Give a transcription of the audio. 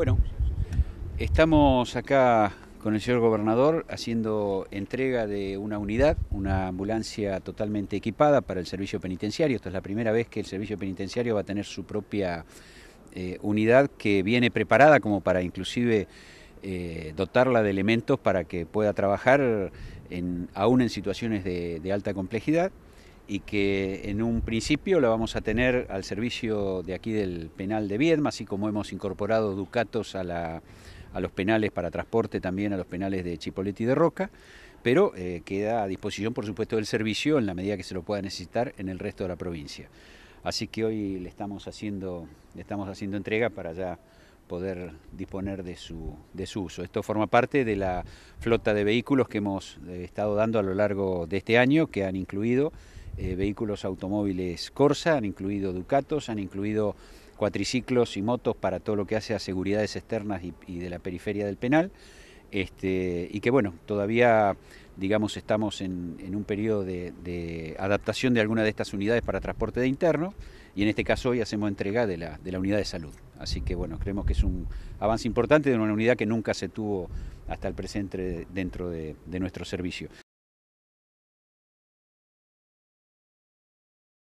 Bueno, estamos acá con el señor gobernador haciendo entrega de una unidad, una ambulancia totalmente equipada para el servicio penitenciario. Esta es la primera vez que el servicio penitenciario va a tener su propia eh, unidad que viene preparada como para inclusive eh, dotarla de elementos para que pueda trabajar aún en situaciones de alta complejidad y que en un principio la vamos a tener al servicio de aquí del penal de Viedma, así como hemos incorporado Ducatos a, la, a los penales para transporte, también a los penales de Chipoleti y de Roca, pero eh, queda a disposición, por supuesto, del servicio en la medida que se lo pueda necesitar en el resto de la provincia. Así que hoy le estamos haciendo, estamos haciendo entrega para ya poder disponer de su, de su uso. Esto forma parte de la flota de vehículos que hemos eh, estado dando a lo largo de este año, que han incluido eh, vehículos automóviles Corsa, han incluido Ducatos, han incluido cuatriciclos y motos para todo lo que hace a seguridades externas y, de la periferia del penal. Este, y que bueno, todavía digamos estamos en, un periodo de, adaptación de alguna de estas unidades para transporte de interno y en este caso hoy hacemos entrega de la, unidad de salud. Así que bueno, creemos que es un avance importante de una unidad que nunca se tuvo hasta el presente dentro de nuestro servicio.